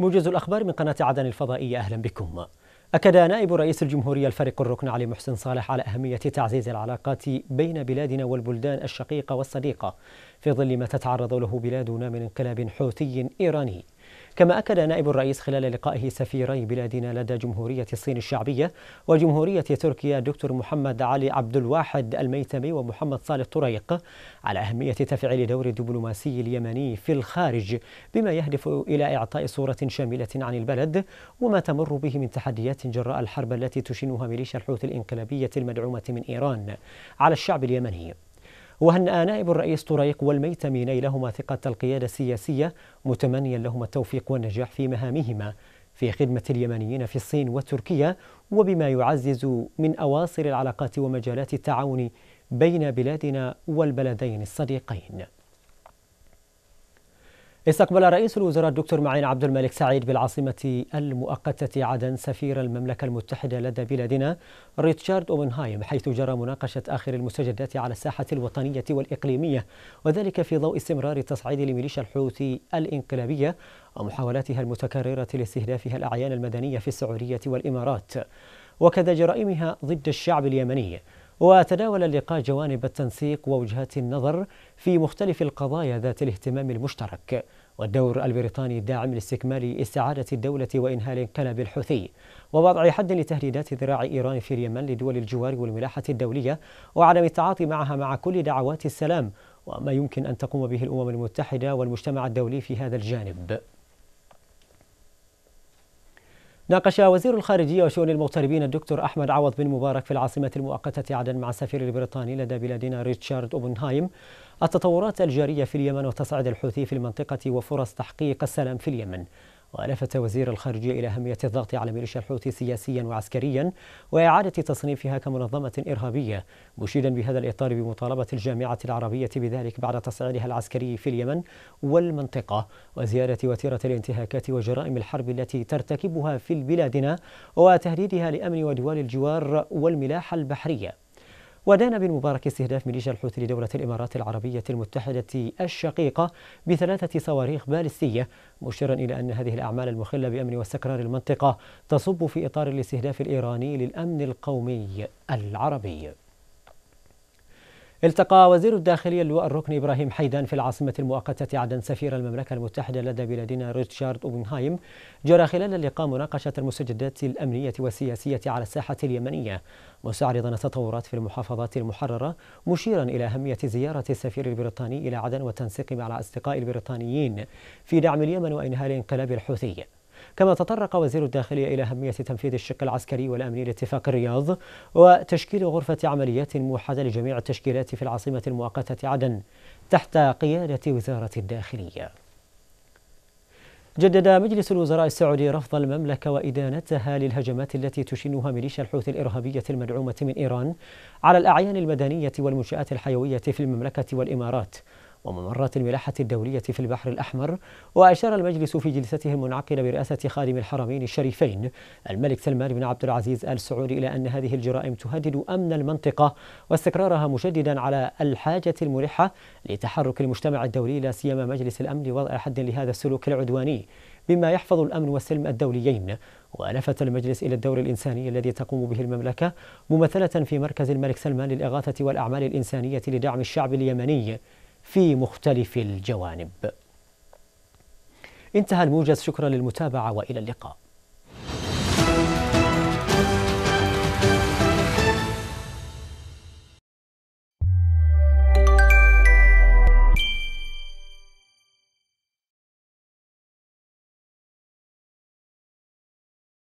موجز الأخبار من قناة عدن الفضائية أهلا بكم أكد نائب رئيس الجمهورية الفريق الركن علي محسن صالح على أهمية تعزيز العلاقات بين بلادنا والبلدان الشقيقة والصديقة في ظل ما تتعرض له بلادنا من انقلاب حوثي إيراني كما أكد نائب الرئيس خلال لقائه سفيري بلادنا لدى جمهورية الصين الشعبية وجمهورية تركيا دكتور محمد علي عبد الواحد الميتمي ومحمد صالح طريق على أهمية تفعيل دور الدبلوماسي اليمني في الخارج بما يهدف إلى إعطاء صورة شاملة عن البلد وما تمر به من تحديات جراء الحرب التي تشنها ميليشيا الحوثي الإنقلابية المدعومة من إيران على الشعب اليمني وهنأ نائب الرئيس طريق والميتمي نيلهما ثقة القيادة السياسية متمنيا لهما التوفيق والنجاح في مهامهما في خدمة اليمنيين في الصين وتركيا وبما يعزز من أواصر العلاقات ومجالات التعاون بين بلادنا والبلدين الصديقين استقبل رئيس الوزراء الدكتور معين عبد الملك سعيد بالعاصمة المؤقتة عدن سفير المملكة المتحدة لدى بلادنا ريتشارد أوبنهايم حيث جرى مناقشة آخر المستجدات على الساحة الوطنية والإقليمية وذلك في ضوء استمرار تصعيد لميليشيا الحوثي الإنقلابية ومحاولاتها المتكررة لاستهدافها الأعيان المدنية في السعودية والإمارات وكذا جرائمها ضد الشعب اليمني وتداول اللقاء جوانب التنسيق ووجهات النظر في مختلف القضايا ذات الاهتمام المشترك والدور البريطاني الداعم لاستكمال استعادة الدولة وإنهاء الانقلاب الحوثي ووضع حد لتهديدات ذراع إيران في اليمن لدول الجوار والملاحة الدولية وعدم التعاطي معها مع كل دعوات السلام وما يمكن أن تقوم به الأمم المتحدة والمجتمع الدولي في هذا الجانب ناقش وزير الخارجية وشؤون المغتربين الدكتور أحمد عوض بن مبارك في العاصمة المؤقتة عدن مع السفير البريطاني لدى بلادنا ريتشارد أوبنهايم التطورات الجارية في اليمن وتصعيد الحوثي في المنطقة وفرص تحقيق السلام في اليمن ولفت وزير الخارجية إلى أهمية الضغط على ميليشيا الحوثي سياسيا وعسكريا وإعادة تصنيفها كمنظمة إرهابية مشيدا بهذا الإطار بمطالبة الجامعة العربية بذلك بعد تصعيدها العسكري في اليمن والمنطقة وزيادة وتيرة الانتهاكات وجرائم الحرب التي ترتكبها في بلادنا وتهديدها لأمن ودول الجوار والملاحة البحرية ودان بن مبارك استهداف ميليشيا الحوثي لدولة الإمارات العربية المتحدة الشقيقة بثلاثة صواريخ بالستية مشيرا إلى أن هذه الأعمال المخلة بأمن واستقرار المنطقة تصب في إطار الاستهداف الإيراني للأمن القومي العربي التقى وزير الداخلية اللواء الركن إبراهيم حيدان في العاصمة المؤقتة عدن سفير المملكة المتحدة لدى بلادنا ريتشارد أوبنهايم جرى خلال اللقاء مناقشة المستجدات الأمنية والسياسية على الساحة اليمنية مستعرضا التطورات في المحافظات المحررة مشيرا إلى أهمية زيارة السفير البريطاني إلى عدن والتنسيق مع الأصدقاء البريطانيين في دعم اليمن وإنهاء الانقلاب الحوثي كما تطرق وزير الداخلية إلى أهمية تنفيذ الشق العسكري والأمني لاتفاق الرياض وتشكيل غرفة عمليات موحدة لجميع التشكيلات في العاصمة المؤقتة عدن تحت قيادة وزارة الداخلية جدد مجلس الوزراء السعودي رفض المملكة وإدانتها للهجمات التي تشنها ميليشيا الحوثي الإرهابية المدعومة من إيران على الأعيان المدنية والمنشآت الحيوية في المملكة والإمارات وممرات الملاحة الدولية في البحر الأحمر وأشار المجلس في جلسته المنعقدة برئاسة خادم الحرمين الشريفين الملك سلمان بن عبد العزيز آل سعود إلى أن هذه الجرائم تهدد أمن المنطقة واستقرارها مشددا على الحاجة الملحة لتحرك المجتمع الدولي لا سيما مجلس الأمن لوضع حد لهذا السلوك العدواني بما يحفظ الأمن والسلم الدوليين ولفت المجلس إلى الدور الإنساني الذي تقوم به المملكة ممثلة في مركز الملك سلمان للإغاثة والأعمال الإنسانية لدعم الشعب اليمني في مختلف الجوانب. انتهى الموجز شكرا للمتابعه والى اللقاء.